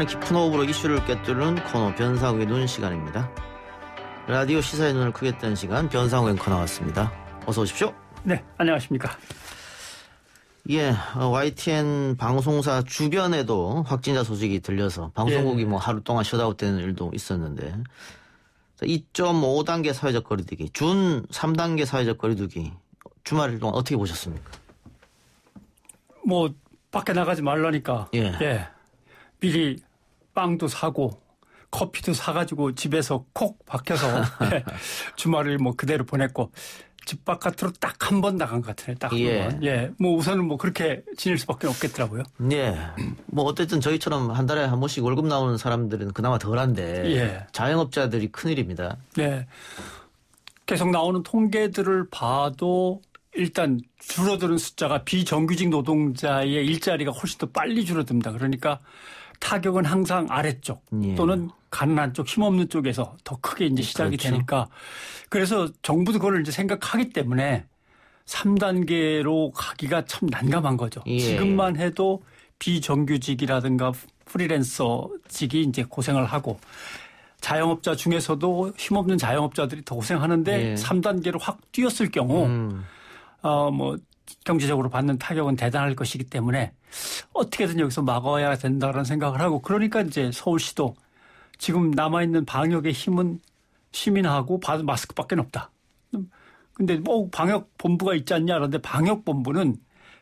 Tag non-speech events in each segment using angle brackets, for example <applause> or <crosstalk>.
시간의 깊은 호흡으로 이슈를 꿰뚫는 코너 변상욱의 눈 시간입니다. 라디오 시사의 눈을 크게 뜬 시간 변상욱 의코 나왔습니다. 어서 오십시오. 네, 안녕하십니까. 예, YTN 어, 방송사 주변에도 확진자 소식이 들려서 방송국이 예. 뭐 하루 동안 셧아웃 되는 일도 있었는데 2.5단계 사회적 거리두기, 준 3단계 사회적 거리두기 주말 동안 어떻게 보셨습니까? 뭐 밖에 나가지 말라니까. 예. 예. 미리 빵도 사고 커피도 사가지고 집에서 콕 박혀서 네. <laughs> 주말을 뭐 그대로 보냈고 집 바깥으로 딱 한 번 나간 것 같아요. 딱한 예. 번. 예. 뭐 우선은 뭐 그렇게 지낼 수밖에 없겠더라고요. 예. 뭐 어쨌든 저희처럼 한 달에 한 번씩 월급 나오는 사람들은 그나마 덜한데 예. 자영업자들이 큰일입니다. 예. 계속 나오는 통계들을 봐도 일단 줄어드는 숫자가 비정규직 노동자의 일자리가 훨씬 더 빨리 줄어듭니다. 그러니까 타격은 항상 아래쪽 예. 또는 가난한 쪽, 힘없는 쪽에서 더 크게 이제 네, 시작이 그렇죠. 되니까 그래서 정부도 그걸 이제 생각하기 때문에 3단계로 가기가 참 난감한 거죠. 예. 지금만 해도 비정규직이라든가 프리랜서직이 이제 고생을 하고 자영업자 중에서도 힘없는 자영업자들이 더 고생하는데 예. 3단계로 확 뛰었을 경우 음. 어뭐 경제적으로 받는 타격은 대단할 것이기 때문에 어떻게든 여기서 막아야 된다라는 생각을 하고 그러니까 이제 서울시도 지금 남아있는 방역의 힘은 시민하고 받은 마스크밖에 없다. 근데 뭐 방역 본부가 있지 않냐 그런데 방역 본부는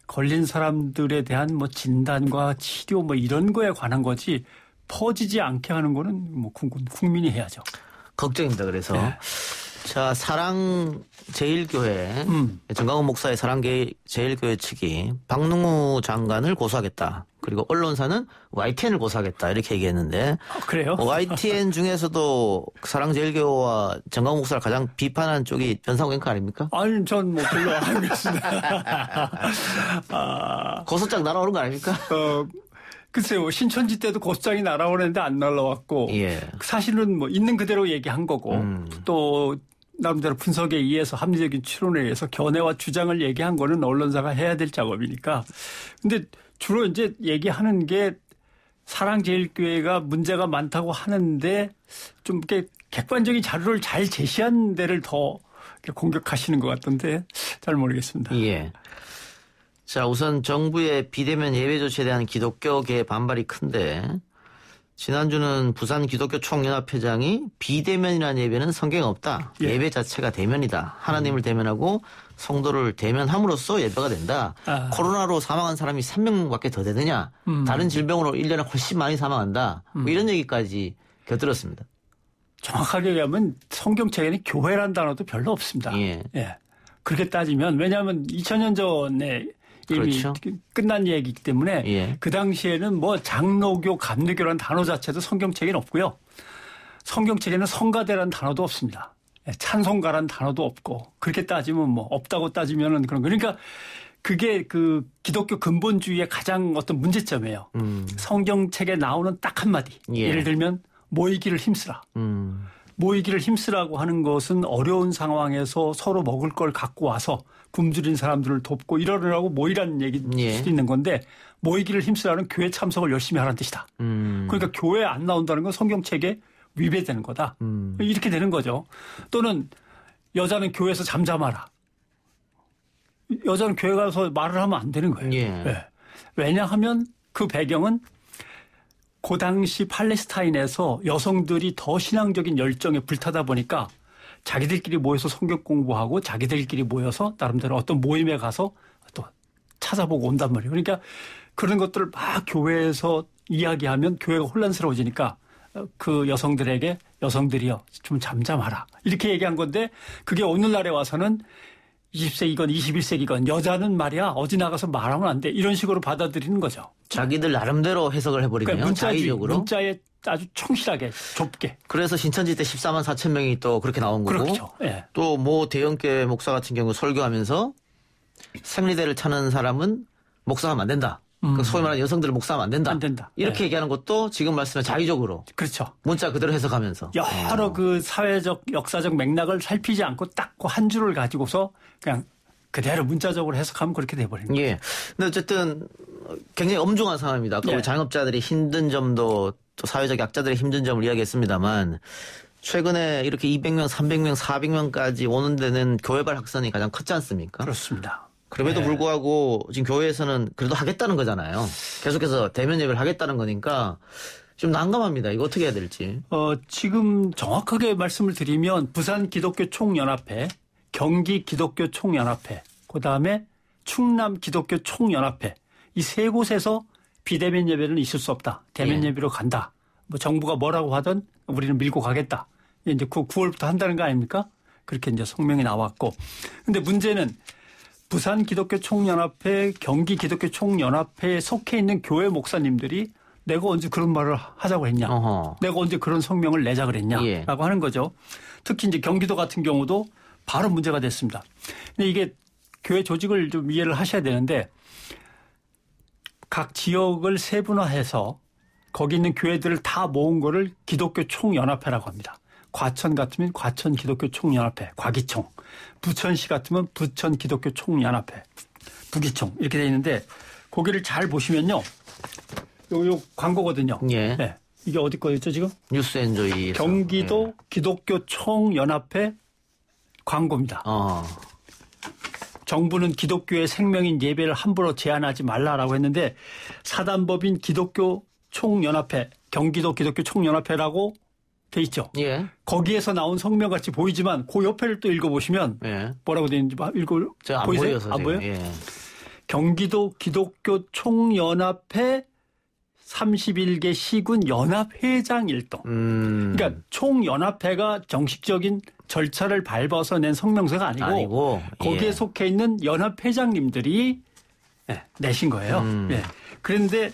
걸린 사람들에 대한 뭐 진단과 치료 뭐 이런 거에 관한 거지 퍼지지 않게 하는 거는 뭐 국민이 해야죠. 걱정입니다. 그래서 네. 자 사랑 제일교회 음. 정강훈 목사의 사랑계 제일교회 측이 박능우 장관을 고소하겠다. 그리고 언론사는 YTN을 고소하겠다 이렇게 얘기했는데 아, 그래요? YTN 뭐 중에서도 사랑제일교와 정강훈 목사를 가장 비판한 쪽이 변상우 앵커 아닙니까? 아니 전 뭐 별로 안 믿습니다. <laughs> 아... 고소장 날아오는 거 아닙니까? 어... 글쎄요 뭐 신천지 때도 고소장이 날아오는데 안 날라왔고 예. 사실은 뭐 있는 그대로 얘기한 거고 음. 또 나름대로 분석에 의해서 합리적인 추론에 의해서 견해와 주장을 얘기한 거는 언론사가 해야 될 작업이니까. 근데 주로 이제 얘기하는 게 사랑제일교회가 문제가 많다고 하는데 좀 이렇게 객관적인 자료를 잘 제시한 데를 더 공격하시는 것 같던데 잘 모르겠습니다. 예. 자, 우선 정부의 비대면 예외 조치에 대한 기독교계의 반발이 큰데 지난주는 부산 기독교 총연합회장이 비대면이라는 예배는 성경 없다. 예. 예배 자체가 대면이다. 하나님을 대면하고 성도를 대면함으로써 예배가 된다. 아. 코로나로 사망한 사람이 3명밖에 더 되느냐. 음. 다른 질병으로 1년에 훨씬 많이 사망한다. 뭐 음. 뭐 이런 얘기까지 곁들었습니다 정확하게 얘기하면 성경책에는 교회란 단어도 별로 없습니다. 예. 예. 그렇게 따지면 왜냐하면 2000년 전에 그렇죠. 끝난 얘기이기 때문에 예. 그 당시에는 뭐 장로교, 감리교라는 단어 자체도 성경책에는 없고요. 성경책에는 성가대라는 단어도 없습니다. 예, 찬송가라는 단어도 없고 그렇게 따지면 뭐 없다고 따지면은 그런 거. 그러니까 그게 그 기독교 근본주의의 가장 어떤 문제점이에요. 음. 성경책에 나오는 딱 한마디. 예. 를 들면 모이기를 힘쓰라. 음. 모이기를 힘쓰라고 하는 것은 어려운 상황에서 서로 먹을 걸 갖고 와서 굶주린 사람들을 돕고 이러느라고 모이라는 얘기일 예. 수도 있는 건데 모이기를 힘쓰라는 교회 참석을 열심히 하라는 뜻이다. 음. 그러니까 교회 안 나온다는 건 성경책에 위배되는 거다. 음. 이렇게 되는 거죠. 또는 여자는 교회에서 잠잠하라. 여자는 교회 가서 말을 하면 안 되는 거예요. 예. 네. 왜냐하면 그 배경은 그 당시 팔레스타인에서 여성들이 더 신앙적인 열정에 불타다 보니까 자기들끼리 모여서 성격 공부하고 자기들끼리 모여서 나름대로 어떤 모임에 가서 또 찾아보고 온단 말이에요. 그러니까 그런 것들을 막 교회에서 이야기하면 교회가 혼란스러워지니까 어, 그 여성들에게 여성들이여 좀 잠잠하라 이렇게 얘기한 건데 그게 오늘날에 와서는 20세기건 21세기건 여자는 말이야 어디 나가서 말하면 안 돼 이런 식으로 받아들이는 거죠. 자기들 나름대로 해석을 해버리네요. 그러니까 문자적으로 문자에 아주 충실하게 좁게. 그래서 신천지 때 14만 4천 명이 또 그렇게 나온 거고. 그렇죠. 예. 또뭐 대형계 목사 같은 경우 설교하면서 생리대를 차는 사람은 목사가면안 된다. 그 음. 그 소위 말하는 여성들을 목사하면 안 된다. 안 된다. 이렇게 네. 얘기하는 것도 지금 말씀한 자의적으로. 그렇죠. 문자 그대로 해석하면서. 여러 오. 어. 그 사회적 역사적 맥락을 살피지 않고 딱 그 한 줄을 가지고서 그냥 그대로 문자적으로 해석하면 그렇게 돼버리는 거죠. 예. 근데 어쨌든 굉장히 엄중한 상황입니다. 아까 예. 우리 자영업자들이 힘든 점도 또 사회적 약자들의 힘든 점을 이야기했습니다만 최근에 이렇게 200명, 300명, 400명까지 오는 데는 교회발 학선이 가장 컸지 않습니까? 그렇습니다. 그럼에도 네. 불구하고 지금 교회에서는 그래도 하겠다는 거잖아요. 계속해서 대면 예배를 하겠다는 거니까 좀 난감합니다. 이거 어떻게 해야 될지. 어, 지금 정확하게 말씀을 드리면 부산 기독교 총연합회, 경기 기독교 총연합회, 그다음에 충남 기독교 총연합회 이 세 곳에서 비대면 예배는 있을 수 없다. 대면 예. 예배로 간다. 뭐 정부가 뭐라고 하든 우리는 밀고 가겠다. 이제 9월부터 한다는 거 아닙니까? 그렇게 이제 성명이 나왔고. 근데 문제는 부산 기독교 총연합회, 경기 기독교 총연합회에 속해 있는 교회 목사님들이 내가 언제 그런 말을 하자고 했냐, 어허. 내가 언제 그런 성명을 내자 그랬냐라고 예. 하는 거죠. 특히 이제 경기도 같은 경우도 바로 문제가 됐습니다. 근데 이게 교회 조직을 좀 이해를 하셔야 되는데 각 지역을 세분화해서 거기 있는 교회들을 다 모은 거를 기독교 총연합회라고 합니다. 과천 같으면 과천 기독교 총연합회, 과기총. 부천시 같으면 부천 기독교 총연합회, 부기총. 이렇게 돼 있는데 고기를 잘 보시면요. 요, 요 광고거든요. 예. 네. 이게 어디 거였죠 지금? 뉴스 엔조이. 경기도 예. 기독교 총연합회 광고입니다. 어. 정부는 기독교의 생명인 예배를 함부로 제한하지 말라라고 했는데 사단법인 기독교 총연합회 경기도 기독교 총연합회라고 돼 있죠. 예. 거기에서 나온 성명 같이 보이지만 그 옆에를 또 읽어보시면 예. 뭐라고 되는지 읽고 안 보이세요? 보여요, 안 보여? 예. 경기도 기독교 총연합회 31개 시군 연합회장 일동. 음. 그러니까 총연합회가 정식적인 절차를 밟아서 낸 성명서가 아니고, 아니고 예. 거기에 예. 속해 있는 연합회장님들이 예, 내신 거예요. 음. 예. 그런데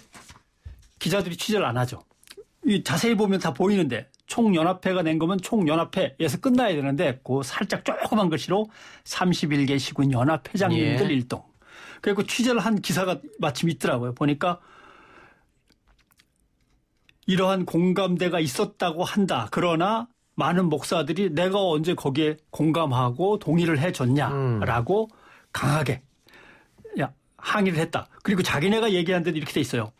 기자들이 취재를 안 하죠. 이 자세히 보면 다 보이는데 총연합회가 낸 거면 총연합회에서 끝나야 되는데 그 살짝 조그만 글씨로 31개 시군 연합회장님들 예. 일동. 그리고 취재를 한 기사가 마침 있더라고요. 보니까 이러한 공감대가 있었다고 한다. 그러나 많은 목사들이 내가 언제 거기에 공감하고 동의를 해줬냐라고 음. 강하게 항의를 했다. 그리고 자기네가 얘기한 데도 이렇게 돼 있어요.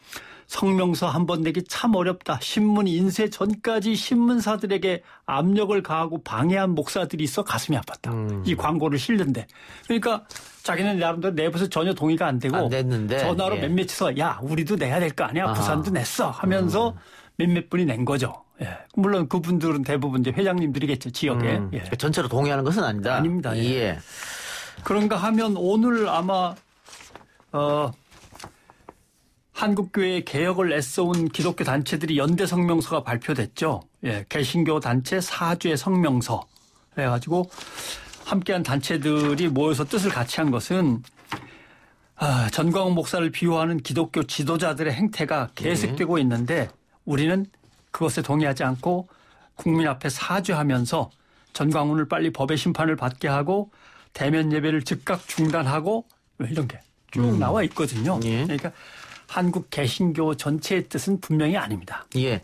성명서 한 번 내기 참 어렵다. 신문 인쇄 전까지 신문사들에게 압력을 가하고 방해한 목사들이 있어 가슴이 아팠다. 음. 이 광고를 실는데 그러니까 자기는 나름대로 내부에서 전혀 동의가 안 되고 안 전화로 예. 몇몇이서 야 우리도 내야 될 거 아니야. 아 부산도 냈어 하면서 음. 몇몇 분이 낸 거죠. 예. 물론 그분들은 대부분 이제 회장님들이겠죠 지역에. 음. 예. 그러니까 전체로 동의하는 것은 아니다. 아닙니다. 예. 예. 그런가 하면 오늘 아마 어, 한국교회의 개혁을 애써온 기독교 단체들이 연대 성명서가 발표됐죠. 예, 개신교 단체 사주의 성명서. 그래가지고 함께한 단체들이 모여서 뜻을 같이 한 것은 아, 전광훈 목사를 비호하는 기독교 지도자들의 행태가 계속되고 네. 있는데 우리는 그것에 동의하지 않고 국민 앞에 사죄하면서 전광훈을 빨리 법의 심판을 받게 하고 대면 예배를 즉각 중단하고 이런 게쭉 음. 나와 있거든요. 예. 그러니까 한국 개신교 전체의 뜻은 분명히 아닙니다. 예.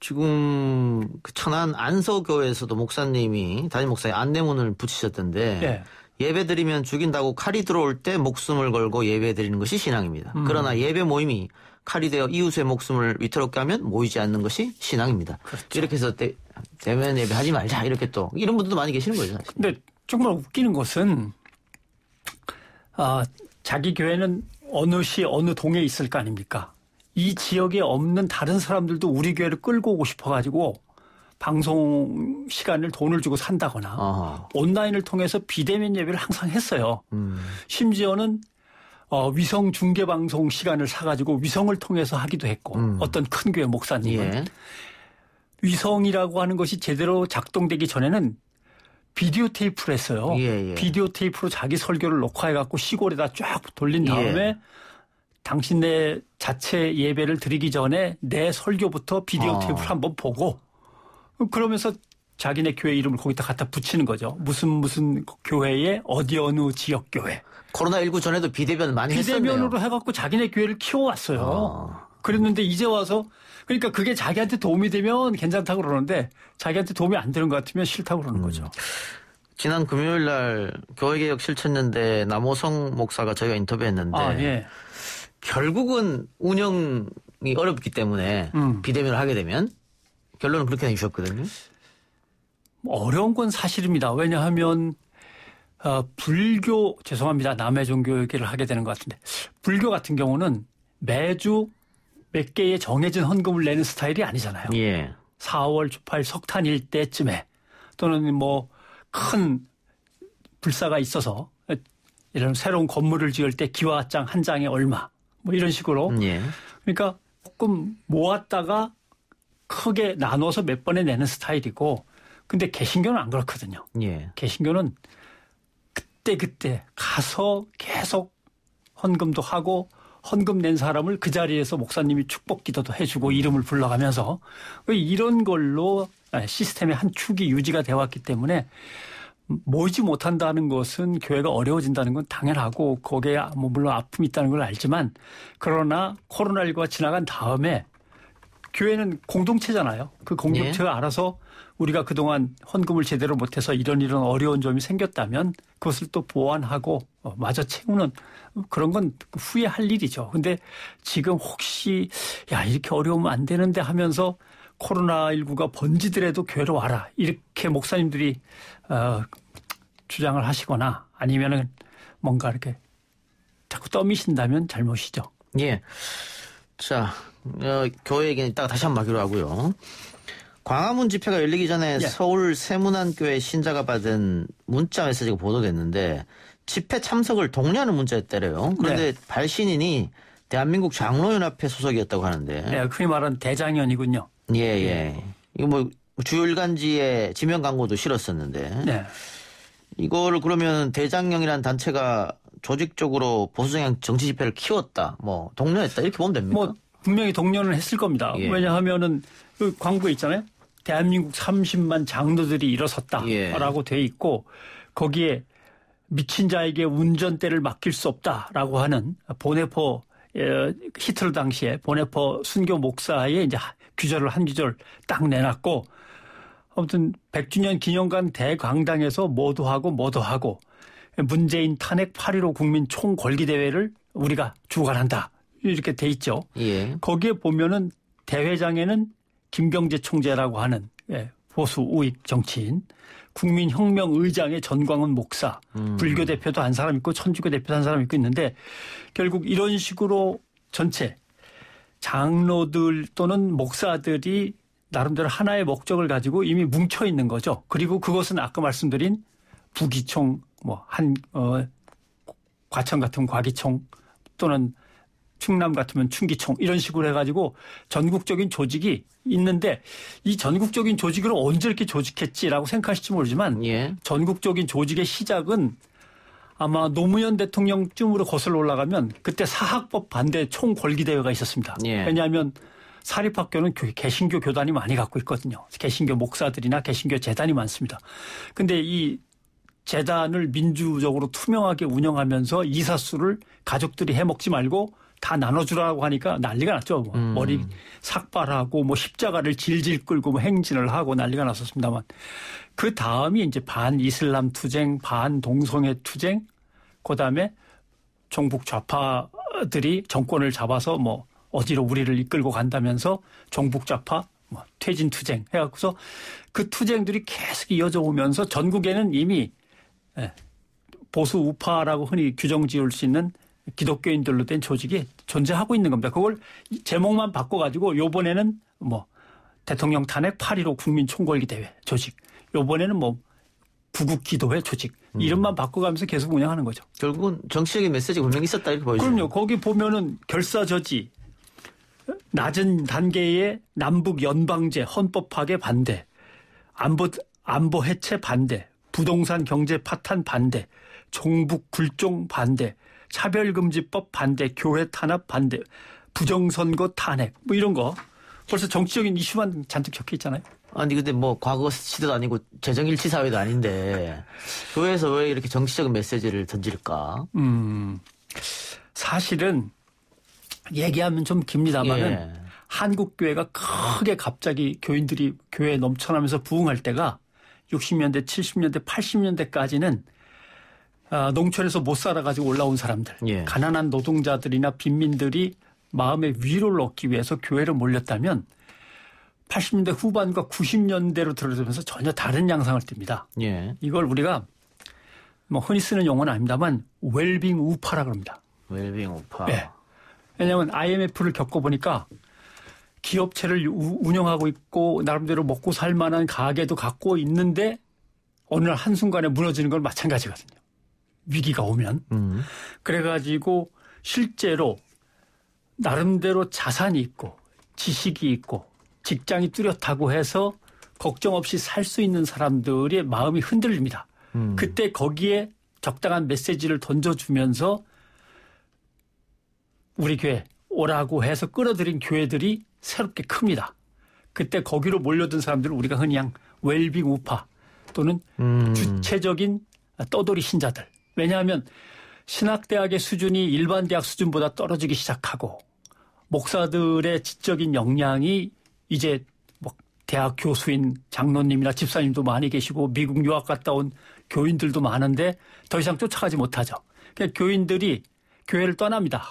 지금 그 천안 안서교에서도 목사님이 담임 목사의 안내문을 붙이셨던데 예. 예배 드리면 죽인다고 칼이 들어올 때 목숨을 걸고 예배 드리는 것이 신앙입니다. 음. 그러나 예배 모임이 칼이 되어 이웃의 목숨을 위태롭게 하면 모이지 않는 것이 신앙입니다. 그렇죠. 이렇게 해서 대, 대면 예배하지 말자 이렇게 또 이런 분들도 많이 계시는 거죠. 사 근데 정말 웃기는 것은 어, 자기 교회는 어느 시 어느 동에 있을 거 아닙니까? 이 지역에 없는 다른 사람들도 우리 교회를 끌고 오고 싶어가지고 방송 시간을 돈을 주고 산다거나 아하. 온라인을 통해서 비대면 예배를 항상 했어요. 음. 심지어는 어, 위성 중계 방송 시간을 사가지고 위성을 통해서 하기도 했고 음. 어떤 큰 교회 목사님은 예. 위성이라고 하는 것이 제대로 작동되기 전에는 비디오 테이프를 했어요. 예, 예. 비디오 테이프로 자기 설교를 녹화해갖고 시골에다 쫙 돌린 예. 다음에 예. 당신네 자체 예배를 드리기 전에 내 설교부터 비디오 아. 테이프를 한번 보고 그러면서 자기네 교회 이름을 거기다 갖다 붙이는 거죠. 무슨 무슨 교회에 어디 어느 지역 교회. 코로나 19 전에도 비대면 많이 비대면으로 했었네요. 비대면으로 해갖고 자기네 교회를 키워왔어요. 아. 그랬는데 이제 와서 그러니까 그게 자기한테 도움이 되면 괜찮다고 그러는데 자기한테 도움이 안 되는 것 같으면 싫다고 그러는 음. 거죠. 지난 금요일 날 교회개혁 실천연대 남호성 목사가 저희가 인터뷰했는데 아, 예. 결국은 운영이 어렵기 때문에 음. 비대면을 하게 되면 결론은 그렇게 내주셨거든요. 어려운 건 사실입니다. 왜냐하면 어, 불교 죄송합니다 남의 종교 얘기를 하게 되는 것 같은데 불교 같은 경우는 매주 몇 개의 정해진 헌금을 내는 스타일이 아니잖아요. 예. 4월 주팔 석탄일 때쯤에 또는 뭐 큰 불사가 있어서 이런 새로운 건물을 지을 때 기와장 한 장에 얼마 뭐 이런 식으로 음, 예. 그러니까 조금 모았다가 크게 나눠서 몇 번에 내는 스타일이고 근데 개신교는 안 그렇거든요. 예. 개신교는 그때 그때 가서 계속 헌금도 하고 헌금 낸 사람을 그 자리에서 목사님이 축복 기도도 해주고 이름을 불러가면서 그 이런 걸로 아, 시스템의 한 축이 유지가 되어 왔기 때문에 모지 이 못한다는 것은 교회가 어려워진다는 건 당연하고 거기에 뭐 물론 아픔이 있다는 걸 알지만 그러나 코로나19가 지나간 다음에 교회는 공동체잖아요. 그 공동체가 예. 알아서 우리가 그동안 헌금을 제대로 못해서 이런 이런 어려운 점이 생겼다면 그것을 또 보완하고 어, 마저 채우는 그런 건 후회할 일이죠. 근데 지금 혹시 야 이렇게 어려우면 안 되는데 하면서 코로나19가 번지더라도 교회로 와라 이렇게 목사님들이 어, 주장을 하시거나 아니면은 뭔가 이렇게 자꾸 떠미신다면 잘못이죠. 예. 자, 어, 교회 얘기는 이따가 다시 한 번 하기로 하고요. 광화문 집회가 열리기 전에 예. 서울 세문안교회 신자가 받은 문자 메시지가 보도됐는데 집회 참석을 독려하는 문자였대요. 그런데 네. 발신인이 대한민국 장로연합회 소속이었다고 하는데. 네, 흔히 말하는 대장연이군요. 예, 예. 이거 뭐 주일간지에 지명 광고도 실었었는데. 네. 이거를 그러면 대장령이라는 단체가 조직적으로 보수성향 정치 집회를 키웠다, 뭐 독려했다 이렇게 보면 됩니까? 뭐 분명히 동료는 했을 겁니다. 예. 왜냐하면은 그 광고에 있잖아요. 대한민국 30만 장로들이 일어섰다라고 예. 돼 있고 거기에 미친 자에게 운전대를 맡길 수 없다라고 하는 보네포 예, 히틀러 당시에 보네포 순교 목사의 이제 규절을 한 규절 딱 내놨고 아무튼 100주년 기념관 대광당에서 뭐도 하고 뭐도 하고 문재인 탄핵 8.15 국민 총궐기 대회를 우리가 주관한다. 이렇게 돼 있죠. 예. 거기에 보면은 대회장에는 김경재 총재라고 하는 예, 보수 우익 정치인, 국민혁명 의장의 전광훈 목사, 음. 불교 대표도 한 사람 있고 천주교 대표도 한 사람 있고 있는데 결국 이런 식으로 전체 장로들 또는 목사들이 나름대로 하나의 목적을 가지고 이미 뭉쳐 있는 거죠. 그리고 그것은 아까 말씀드린 부기총 뭐 한 어, 과천 같은 과기총 또는 충남 같으면 충기총 이런 식으로 해가지고 전국적인 조직이 있는데 이 전국적인 조직을 언제 이렇게 조직했지라고 생각하실지 모르지만 예. 전국적인 조직의 시작은 아마 노무현 대통령쯤으로 거슬러 올라가면 그때 사학법 반대 총궐기대회가 있었습니다. 예. 왜냐하면 사립학교는 개신교 교단이 많이 갖고 있거든요. 개신교 목사들이나 개신교 재단이 많습니다. 근데 이 재단을 민주적으로 투명하게 운영하면서 이사수를 가족들이 해먹지 말고 다 나눠주라고 하니까 난리가 났죠. 뭐. 음. 머리 삭발하고 뭐 십자가를 질질 끌고 뭐 행진을 하고 난리가 났었습니다만 그 다음이 이제 반 이슬람 투쟁, 반 동성애 투쟁, 그 다음에 종북 좌파들이 정권을 잡아서 뭐 어디로 우리를 이끌고 간다면서 종북 좌파 뭐 퇴진 투쟁 해갖고서 그 투쟁들이 계속 이어져 오면서 전국에는 이미 예, 보수 우파라고 흔히 규정 지을 수 있는 기독교인들로 된 조직이 존재하고 있는 겁니다. 그걸 제목만 바꿔가지고 요번에는 뭐 대통령 탄핵 8.15 국민 총궐기 대회 조직. 요번에는 뭐부국 기도회 조직. 음. 이름만 바꿔가면서 계속 운영하는 거죠. 결국은 정치적인 메시지가 분명히 있었다 이렇게 보여요. 그럼요. 거기 보면은 결사저지, 낮은 단계의 남북 연방제 헌법 파괴 반대, 안보 안보 해체 반대, 부동산 경제 파탄 반대, 종북 굴종 반대, 차별금지법 반대, 교회 탄압 반대, 부정선거 탄핵 뭐 이런 거 벌써 정치적인 이슈만 잔뜩 적혀 있잖아요. 아니 근데 뭐 과거 시대도 아니고 재정일치 사회도 아닌데 교회에서 왜 이렇게 정치적인 메시지를 던질까? 음 사실은 얘기하면 좀 깁니다만은 예. 한국 교회가 크게 갑자기 교인들이 교회에 넘쳐나면서 부흥할 때가 60년대, 70년대, 80년대까지는 어, 농촌에서 못 살아가지고 올라온 사람들, 예. 가난한 노동자들이나 빈민들이 마음의 위로를 얻기 위해서 교회를 몰렸다면 80년대 후반과 90년대로 들어서면서 전혀 다른 양상을 띱니다. 예. 이걸 우리가 뭐 흔히 쓰는 용어는 아닙니다만 웰빙 우파라 그럽니다. 웰빙 우파. 네. 왜냐하면 IMF를 겪어보니까 기업체를 우, 운영하고 있고 나름대로 먹고 살만한 가게도 갖고 있는데 어느 날 한순간에 무너지는 건 마찬가지거든요. 위기가 오면 음. 그래가지고 실제로 나름대로 자산이 있고 지식이 있고 직장이 뚜렷하고 해서 걱정 없이 살 수 있는 사람들의 마음이 흔들립니다. 음. 그때 거기에 적당한 메시지를 던져주면서 우리 교회 오라고 해서 끌어들인 교회들이 새롭게 큽니다. 그때 거기로 몰려든 사람들은 우리가 흔히 양 웰빙 우파 또는 음. 주체적인 떠돌이 신자들 왜냐하면 신학대학의 수준이 일반 대학 수준보다 떨어지기 시작하고 목사들의 지적인 역량이 이제 뭐 대학 교수인 장로님이나 집사님도 많이 계시고 미국 유학 갔다 온 교인들도 많은데 더 이상 쫓아가지 못하죠. 그러니까 교인들이 교회를 떠납니다.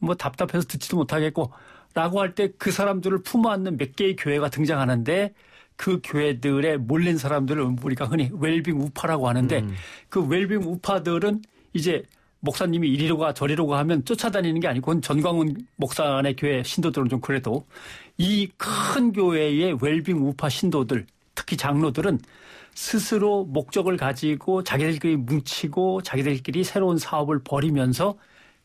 뭐 답답해서 듣지도 못하겠고 라고 할 때 그 사람들을 품어안는 몇 개의 교회가 등장하는데 그 교회들의 몰린 사람들을 우리가 흔히 웰빙 우파라고 하는데 음. 그 웰빙 우파들은 이제 목사님이 이리로 가 저리로 가 하면 쫓아다니는 게 아니고 전광훈 목사의 교회 신도들은 좀 그래도 이 큰 교회의 웰빙 우파 신도들 특히 장로들은 스스로 목적을 가지고 자기들끼리 뭉치고 자기들끼리 새로운 사업을 벌이면서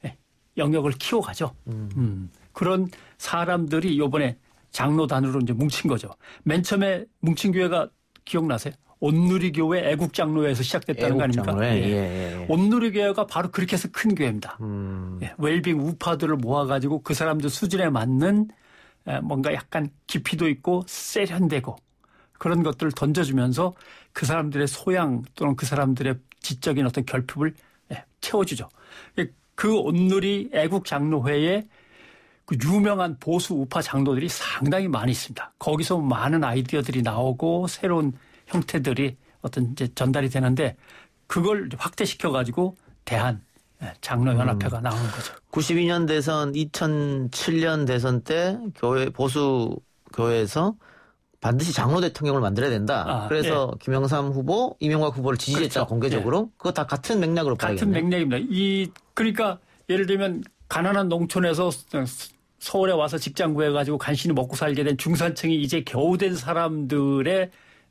예, 영역을 키워가죠. 음. 음. 그런 사람들이 요번에 장로단으로 이제 뭉친 거죠. 맨 처음에 뭉친 교회가 기억나세요? 온누리교회 애국장로회에서 시작됐다는 애국 거 아닙니까? 예. 예. 예, 예. 온누리교회가 바로 그렇게 해서 큰 교회입니다. 음. 예. 웰빙 우파들을 모아가지고 그 사람들 수준에 맞는 뭔가 약간 깊이도 있고 세련되고 그런 것들을 던져주면서 그 사람들의 소양 또는 그 사람들의 지적인 어떤 결핍을 채워주죠. 그 온누리 애국장로회의 그 유명한 보수 우파 장로들이 상당히 많이 있습니다. 거기서 많은 아이디어들이 나오고 새로운 형태들이 어떤 이제 전달이 되는데 그걸 확대시켜 가지고 대한 예, 장로연합회가 음. 나오는 거죠. 92년 대선, 2007년 대선 때 교회 보수 교회에서 반드시 장로 대통령을 만들어야 된다. 아, 그래서 예. 김영삼 후보, 이명박 후보를 지지했잖 그렇죠. 공개적으로. 예. 그거 다 같은 맥락으로 같은 봐야겠네요. 같은 맥락입니다. 이 그러니까 예를 들면 가난한 농촌에서 서울에 와서 직장 구해가지고 간신히 먹고 살게 된 중산층이 이제 겨우 된 사람들의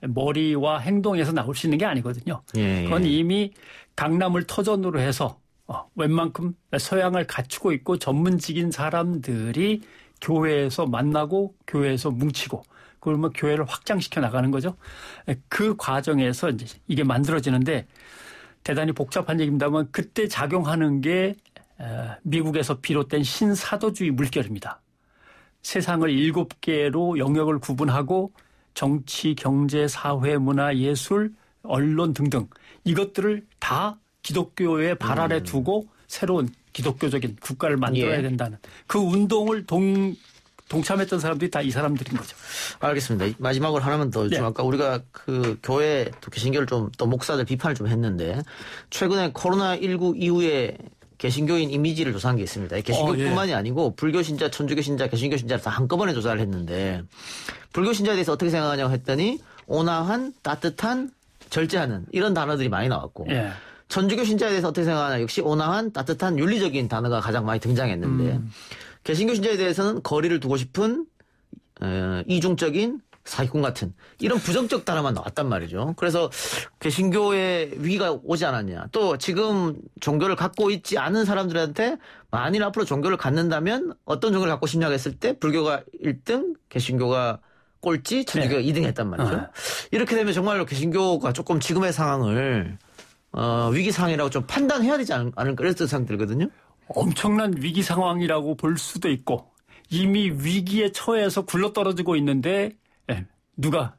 머리와 행동에서 나올 수 있는 게 아니거든요. 예, 예. 그건 이미 강남을 터전으로 해서 어, 웬만큼 서양을 갖추고 있고 전문직인 사람들이 교회에서 만나고 교회에서 뭉치고 그러면 교회를 확장시켜 나가는 거죠. 그 과정에서 이제 이게 만들어지는데 대단히 복잡한 얘기입니다만 그때 작용하는 게 미국에서 비롯된 신사도주의 물결입니다. 세상을 일곱 개로 영역을 구분하고 정치, 경제, 사회, 문화, 예술, 언론 등등 이것들을 다 기독교의 발 아래 음. 두고 새로운 기독교적인 국가를 만들어야 예. 된다는 그 운동을 동 동참했던 사람들이 다 이 사람들인 거죠. 알겠습니다. 마지막으로 하나만 더. 네. 좀 아까 우리가 그 교회 또 개신교를 좀또 목사들 비판을 좀 했는데 최근에 코로나 19 이후에 개신교인 이미지를 조사한 게 있습니다. 개신교뿐만이 어, 예. 아니고 불교 신자, 천주교 신자, 개신교 신자를 다 한꺼번에 조사를 했는데 불교 신자에 대해서 어떻게 생각하냐고 했더니 온화한, 따뜻한, 절제하는 이런 단어들이 많이 나왔고 예. 천주교 신자에 대해서 어떻게 생각하냐 역시 온화한, 따뜻한, 윤리적인 단어가 가장 많이 등장했는데 음. 개신교 신자에 대해서는 거리를 두고 싶은 에, 어, 이중적인 사기꾼 같은 이런 부정적 단어만 나왔단 말이죠. 그래서 개신교의 그 위기가 오지 않았냐. 또 지금 종교를 갖고 있지 않은 사람들한테 만일 앞으로 종교를 갖는다면 어떤 종교를 갖고 싶냐고 했을 때 불교가 1등, 개신교가 꼴찌, 천주교가 네. 2등 했단 말이죠. 어. 이렇게 되면 정말로 개신교가 조금 지금의 상황을 어, 위기 상황이라고 좀 판단해야 되지 않을까 이런 생각 들거든요. 엄청난 위기 상황이라고 볼 수도 있고 이미 위기에 처해서 굴러떨어지고 있는데 누가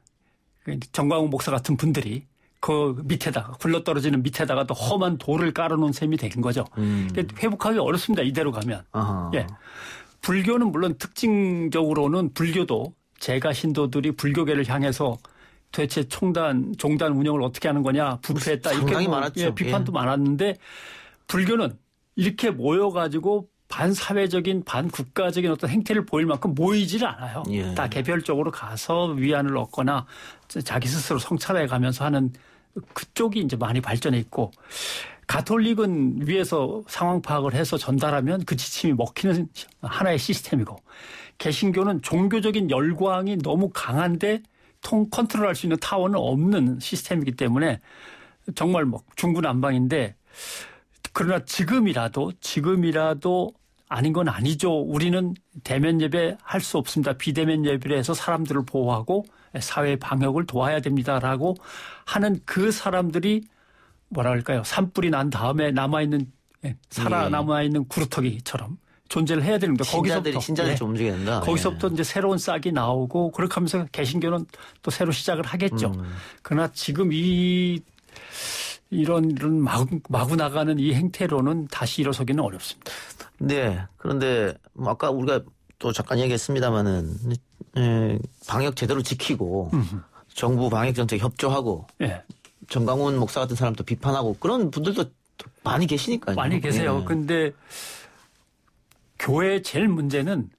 그 정광훈 목사 같은 분들이 그 밑에다가 굴러떨어지는 밑에다가 또 험한 돌을 깔아놓은 셈이 된 거죠. 음. 회복하기 어렵습니다. 이대로 가면. 아하. 예. 불교는 물론 특징적으로는 불교도 제가 신도들이 불교계를 향해서 대체 총단 종단 운영을 어떻게 하는 거냐 부패했다 이렇게 뭐, 예, 비판도 예. 많았는데 불교는 이렇게 모여가지고 반사회적인 반국가적인 어떤 행태를 보일 만큼 모이질 않아요. 예. 다 개별적으로 가서 위안을 얻거나 자기 스스로 성찰해 가면서 하는 그쪽이 이제 많이 발전해 있고 가톨릭은 위에서 상황 파악을 해서 전달하면 그 지침이 먹히는 하나의 시스템이고 개신교는 종교적인 열광이 너무 강한데 통 컨트롤할 수 있는 타워는 없는 시스템이기 때문에 정말 뭐 중구난방인데 그러나 지금이라도 지금이라도 아닌 건 아니죠. 우리는 대면 예배 할 수 없습니다. 비대면 예배를 해서 사람들을 보호하고 사회 방역을 도와야 됩니다라고 하는 그 사람들이 뭐라 할까요? 산불이 난 다음에 남아있는 예, 살아남아 있는 예. 구루터기처럼 존재를 해야 되는데 신자들이, 거기서부터 신자들이 네. 움직여야 된다. 거기서부터 네. 이제 새로운 싹이 나오고 그렇게 하면서 개신교는 또 새로 시작을 하겠죠. 음. 그러나 지금 이 이런 이런 마구, 마구 나가는 이 행태로는 다시 일어서기는 어렵습니다. 네. 그런데 뭐 아까 우리가 또 잠깐 얘기했습니다마는 예, 방역 제대로 지키고 음흠. 정부 방역 정책 협조하고 예. 정강훈 목사 같은 사람도 비판하고 그런 분들도 많이 계시니까요. 많이 계세요. 예. 근데 교회 제일 문제는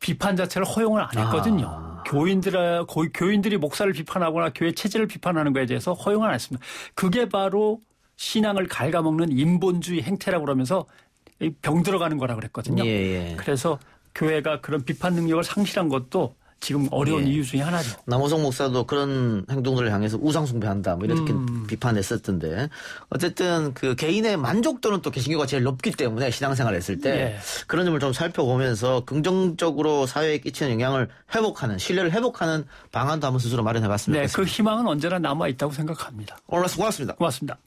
비판 자체를 허용을 안 했거든요. 아. 교인들 의 교인들이 목사를 비판하거나 교회 체제를 비판하는 것에 대해서 허용을 안 했습니다. 그게 바로 신앙을 갉아먹는 인본주의 행태라고 그러면서 병 들어가는 거라 그랬거든요. 예, 예. 그래서 교회가 그런 비판 능력을 상실한 것도 지금 어려운 예. 이유 중에 하나죠. 남호성 목사도 그런 행동들을 향해서 우상숭배한다 뭐 이렇게 음. 비판했었던데 어쨌든 그 개인의 만족도는 또 개신교가 제일 높기 때문에 신앙생활 했을 때 예. 그런 점을 좀 살펴보면서 긍정적으로 사회에 끼치는 영향을 회복하는 신뢰를 회복하는 방안도 한번 스스로 마련해봤습니다. 네, 그 희망은 언제나 남아 있다고 생각합니다. 오늘 말씀 고맙습니다. 고맙습니다.